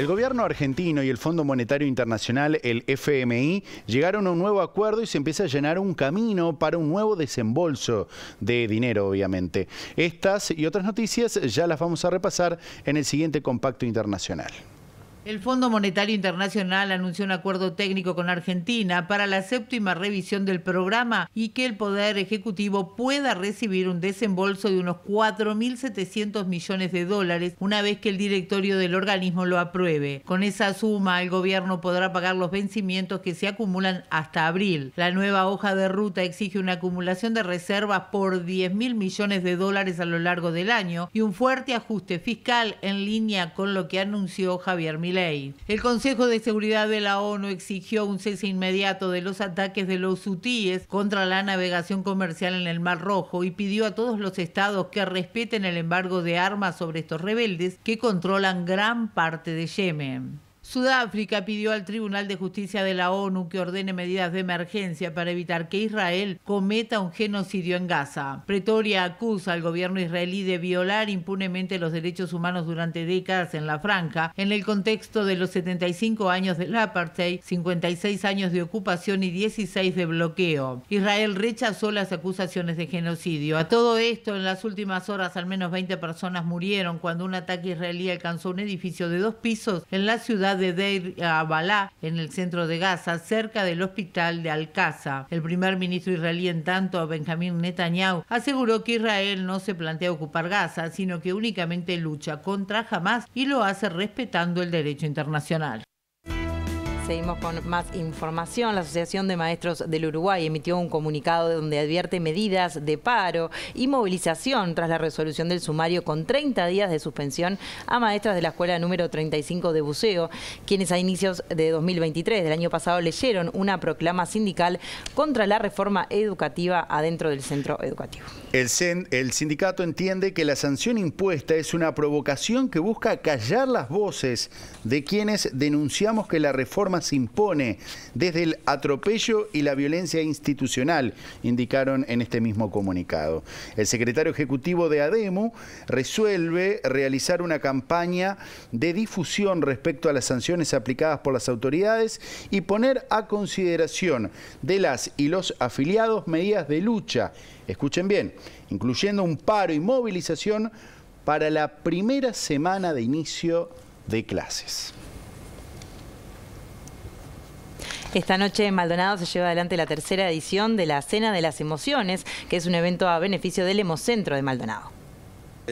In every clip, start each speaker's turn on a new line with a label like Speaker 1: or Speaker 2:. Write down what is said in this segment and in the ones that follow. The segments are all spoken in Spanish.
Speaker 1: El gobierno argentino y el Fondo Monetario Internacional, el FMI, llegaron a un nuevo acuerdo y se empieza a llenar un camino para un nuevo desembolso de dinero, obviamente. Estas y otras noticias ya las vamos a repasar en el siguiente compacto internacional.
Speaker 2: El Fondo Monetario Internacional anunció un acuerdo técnico con Argentina para la séptima revisión del programa y que el Poder Ejecutivo pueda recibir un desembolso de unos 4.700 millones de dólares una vez que el directorio del organismo lo apruebe. Con esa suma, el gobierno podrá pagar los vencimientos que se acumulan hasta abril. La nueva hoja de ruta exige una acumulación de reservas por 10.000 millones de dólares a lo largo del año y un fuerte ajuste fiscal en línea con lo que anunció Javier Miranda. El Consejo de Seguridad de la ONU exigió un cese inmediato de los ataques de los hutíes contra la navegación comercial en el Mar Rojo y pidió a todos los estados que respeten el embargo de armas sobre estos rebeldes que controlan gran parte de Yemen. Sudáfrica pidió al Tribunal de Justicia de la ONU que ordene medidas de emergencia para evitar que Israel cometa un genocidio en Gaza. Pretoria acusa al gobierno israelí de violar impunemente los derechos humanos durante décadas en la franja, en el contexto de los 75 años del apartheid, 56 años de ocupación y 16 de bloqueo. Israel rechazó las acusaciones de genocidio. A todo esto, en las últimas horas al menos 20 personas murieron cuando un ataque israelí alcanzó un edificio de dos pisos en la ciudad de Deir Abalá, en el centro de Gaza, cerca del hospital de Al-Qaza. El primer ministro israelí, en tanto, Benjamín Netanyahu, aseguró que Israel no se plantea ocupar Gaza, sino que únicamente lucha contra Hamas y lo hace respetando el derecho internacional. Seguimos con más información. La Asociación de Maestros del Uruguay emitió un comunicado donde advierte medidas de paro y movilización tras la resolución del sumario con 30 días de suspensión a maestras de la escuela número 35 de Buceo, quienes a inicios de 2023 del año pasado leyeron una proclama sindical contra la reforma educativa adentro del centro educativo.
Speaker 1: El, el sindicato entiende que la sanción impuesta es una provocación que busca callar las voces de quienes denunciamos que la reforma se impone desde el atropello y la violencia institucional, indicaron en este mismo comunicado. El secretario ejecutivo de ADEMU resuelve realizar una campaña de difusión respecto a las sanciones aplicadas por las autoridades y poner a consideración de las y los afiliados medidas de lucha, escuchen bien, incluyendo un paro y movilización para la primera semana de inicio de clases.
Speaker 2: Esta noche en Maldonado se lleva adelante la tercera edición de la Cena de las Emociones, que es un evento a beneficio del Hemocentro de Maldonado.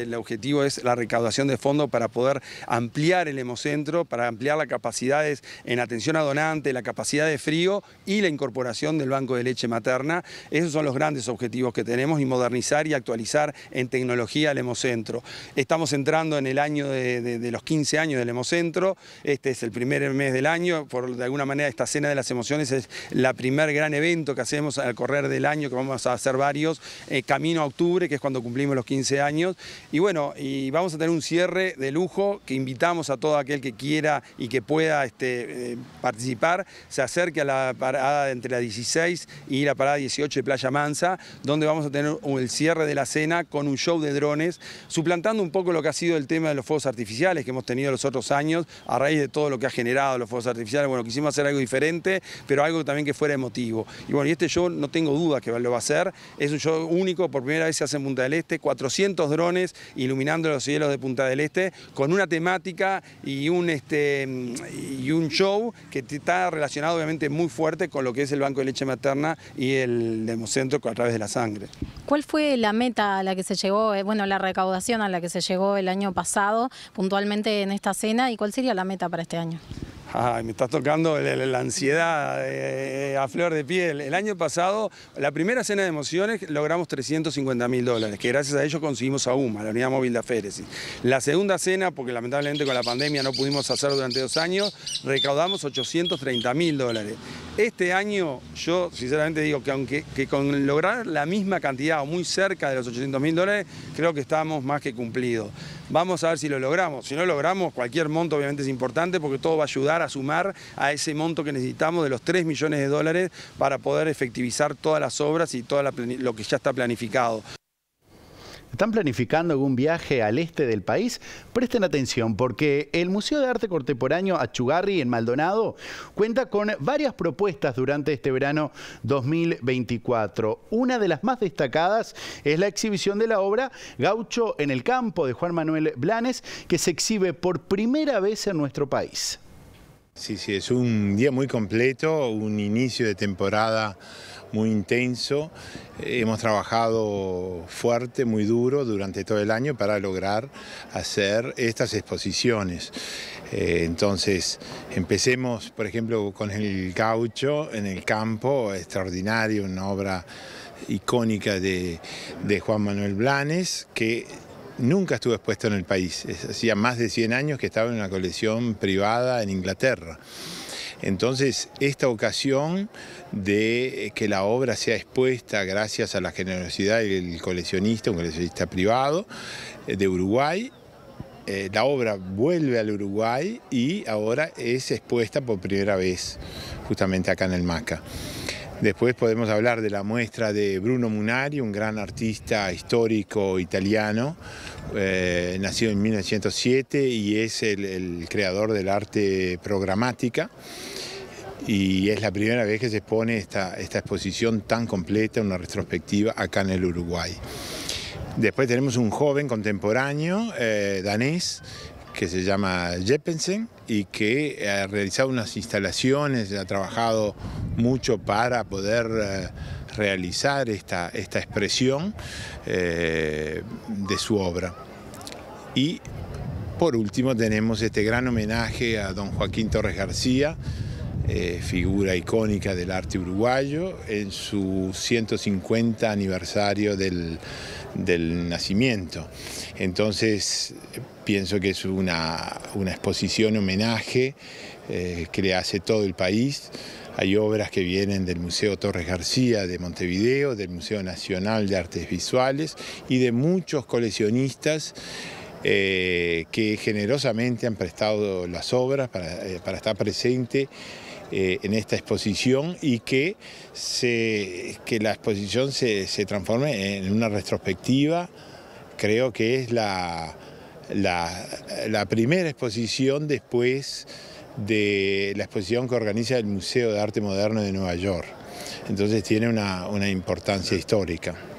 Speaker 3: El objetivo es la recaudación de fondos para poder ampliar el hemocentro, para ampliar las capacidades en atención a donante, la capacidad de frío y la incorporación del banco de leche materna. Esos son los grandes objetivos que tenemos y modernizar y actualizar en tecnología el hemocentro. Estamos entrando en el año de, los 15 años del hemocentro, este es el primer mes del año, por de alguna manera esta Cena de las Emociones es el primer gran evento que hacemos al correr del año, que vamos a hacer varios, eh, camino a octubre, que es cuando cumplimos los 15 años, y bueno, y vamos a tener un cierre de lujo que invitamos a todo aquel que quiera y que pueda este, eh, participar, se acerque a la parada entre la 16 y la parada 18 de Playa Mansa, donde vamos a tener el cierre de la cena con un show de drones, suplantando un poco lo que ha sido el tema de los fuegos artificiales que hemos tenido los otros años, a raíz de todo lo que ha generado los fuegos artificiales. Bueno, quisimos hacer algo diferente, pero algo también que fuera emotivo. Y bueno, y este show no tengo duda que lo va a hacer, es un show único, por primera vez se hace en Punta del Este, 400 drones, iluminando los cielos de Punta del Este, con una temática y un, este, y un show que está relacionado obviamente muy fuerte con lo que es el Banco de Leche Materna y el Democentro a través de la sangre.
Speaker 2: ¿Cuál fue la meta a la que se llegó, eh, bueno, la recaudación a la que se llegó el año pasado puntualmente en esta cena y cuál sería la meta para este año?
Speaker 3: me estás tocando la, ansiedad eh, a flor de piel. El año pasado, la primera cena de emociones, logramos 350 mil dólares, que gracias a ello conseguimos a UMA, la unidad móvil de Aféresis. La segunda cena, porque lamentablemente con la pandemia no pudimos hacer durante dos años, recaudamos 830 mil dólares. Este año, yo sinceramente digo que aunque que con lograr la misma cantidad o muy cerca de los 800 mil dólares, creo que estamos más que cumplidos. Vamos a ver si lo logramos. Si no logramos, cualquier monto obviamente es importante porque todo va a ayudar a sumar a ese monto que necesitamos de los 3 millones de dólares para poder efectivizar todas las obras y todo lo que ya está planificado
Speaker 1: están planificando algún viaje al este del país, presten atención porque el Museo de Arte Contemporáneo Achugarri en Maldonado cuenta con varias propuestas durante este verano 2024. Una de las más destacadas es la exhibición de la obra Gaucho en el campo de Juan Manuel
Speaker 4: Blanes que se exhibe por primera vez en nuestro país. Sí, sí, es un día muy completo, un inicio de temporada muy intenso. Hemos trabajado fuerte, muy duro durante todo el año para lograr hacer estas exposiciones. Eh, entonces, empecemos, por ejemplo, con el gaucho en el campo, extraordinario, una obra icónica de, Juan Manuel Blanes, que nunca estuvo expuesto en el país. Hacía más de 100 años que estaba en una colección privada en Inglaterra. Entonces, esta ocasión de eh, que la obra sea expuesta gracias a la generosidad del coleccionista, un coleccionista privado eh, de Uruguay, eh, la obra vuelve al Uruguay y ahora es expuesta por primera vez justamente acá en el MACA. Después podemos hablar de la muestra de Bruno Munari, un gran artista histórico italiano, eh, nacido en 1907 y es el, creador del arte programática y es la primera vez que se expone esta, exposición tan completa, una retrospectiva acá en el Uruguay. Después tenemos un joven contemporáneo eh, danés que se llama Jeppensen y que ha realizado unas instalaciones, ha trabajado mucho para poder eh, realizar esta, esta expresión eh, de su obra. Y por último tenemos este gran homenaje a don Joaquín Torres García, eh, figura icónica del arte uruguayo, en su 150 aniversario del, nacimiento. Entonces pienso que es una, exposición, homenaje que le hace todo el país hay obras que vienen del Museo Torres García de Montevideo, del Museo Nacional de Artes Visuales y de muchos coleccionistas eh, que generosamente han prestado las obras para, eh, estar presente eh, en esta exposición y que, que la exposición se, transforme en una retrospectiva. Creo que es la, la primera exposición después de la exposición que organiza el Museo de Arte Moderno de Nueva York. Entonces tiene una, importancia histórica.